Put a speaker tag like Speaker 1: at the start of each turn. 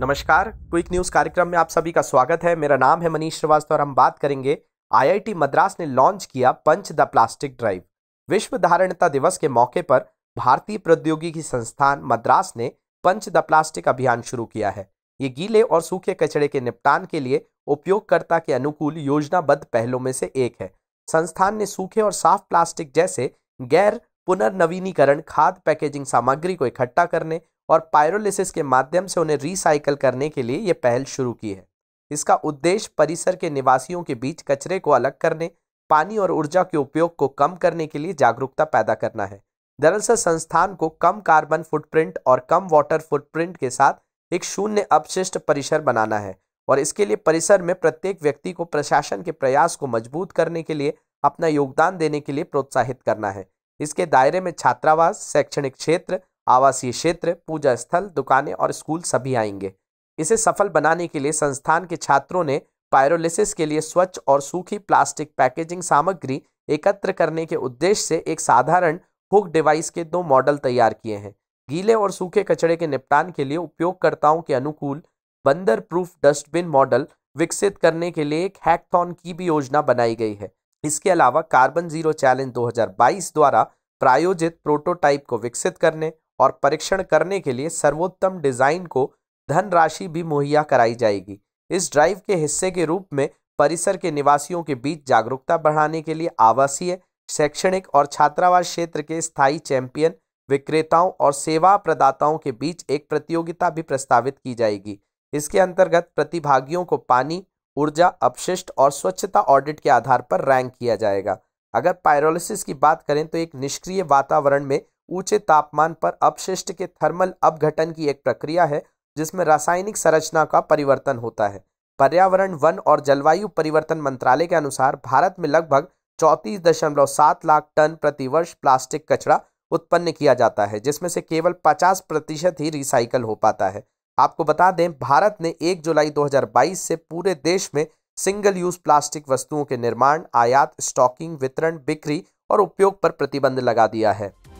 Speaker 1: नमस्कार quick news कार्यक्रम में आप सभी का स्वागत है मेरा नाम है मनीष श्रीवास्तव और हम बात करेंगे आईआईटी मद्रास ने लॉन्च किया पंच द प्लास्टिक ड्राइव विश्व धारणता दिवस के मौके पर भारतीय प्रौद्योगिकी संस्थान मद्रास ने पंच द प्लास्टिक अभियान शुरू किया है ये गीले और सूखे कचड़े के निपटान के लिए उपयोगकर्ता के अनुकूल योजनाबद्ध पहलों में से एक है संस्थान ने सूखे और साफ प्लास्टिक जैसे गैर पुनर्नवीनीकरण खाद पैकेजिंग सामग्री को इकट्ठा करने और पायरोलिसिस के माध्यम से उन्हें रिसाइकल करने के लिए ये पहल शुरू की है इसका उद्देश्य परिसर के निवासियों के बीच कचरे को अलग करने पानी और ऊर्जा के उपयोग को कम करने के लिए जागरूकता पैदा करना है दरअसल संस्थान को कम कार्बन फुटप्रिंट और कम वाटर फुटप्रिंट के साथ एक शून्य अपशिष्ट परिसर बनाना है और इसके लिए परिसर में प्रत्येक व्यक्ति को प्रशासन के प्रयास को मजबूत करने के लिए अपना योगदान देने के लिए प्रोत्साहित करना है इसके दायरे में छात्रावास शैक्षणिक क्षेत्र आवासीय क्षेत्र पूजा स्थल दुकानें और स्कूल सभी आएंगे इसे सफल बनाने के लिए संस्थान के छात्रों ने पायरोलिसिस के लिए स्वच्छ और सूखी प्लास्टिक पैकेजिंग सामग्री एकत्र करने के उद्देश्य से एक साधारण हुक डिवाइस के दो मॉडल तैयार किए हैं गीले और सूखे कचड़े के निपटान के लिए उपयोगकर्ताओं के अनुकूल बंदर प्रूफ डस्टबिन मॉडल विकसित करने के लिए एक हैकथॉन की भी योजना बनाई गई है इसके अलावा कार्बन जीरो चैलेंज 2022 द्वारा प्रायोजित प्रोटोटाइप को विकसित करने और परीक्षण करने के लिए सर्वोत्तम डिजाइन को धनराशि भी मुहैया कराई जाएगी इस ड्राइव के हिस्से के रूप में परिसर के निवासियों के बीच जागरूकता बढ़ाने के लिए आवासीय शैक्षणिक और छात्रावास क्षेत्र के स्थायी चैंपियन विक्रेताओं और सेवा प्रदाताओं के बीच एक प्रतियोगिता भी प्रस्तावित की जाएगी इसके अंतर्गत प्रतिभागियों को पानी ऊर्जा अपशिष्ट और स्वच्छता ऑडिट के आधार पर रैंक किया जाएगा अगर पायरोलिसिस की बात करें तो एक निष्क्रिय वातावरण में ऊंचे तापमान पर अपशिष्ट के थर्मल अपघटन की एक प्रक्रिया है जिसमें रासायनिक संरचना का परिवर्तन होता है पर्यावरण वन और जलवायु परिवर्तन मंत्रालय के अनुसार भारत में लगभग चौंतीस दशमलव सात लाख टन प्रतिवर्ष प्लास्टिक कचरा उत्पन्न किया जाता है जिसमें से केवल पचास प्रतिशत ही रिसाइकल हो पाता है आपको बता दें भारत ने 1 जुलाई 2022 से पूरे देश में सिंगल यूज प्लास्टिक वस्तुओं के निर्माण आयात स्टॉकिंग वितरण बिक्री और उपयोग पर प्रतिबंध लगा दिया है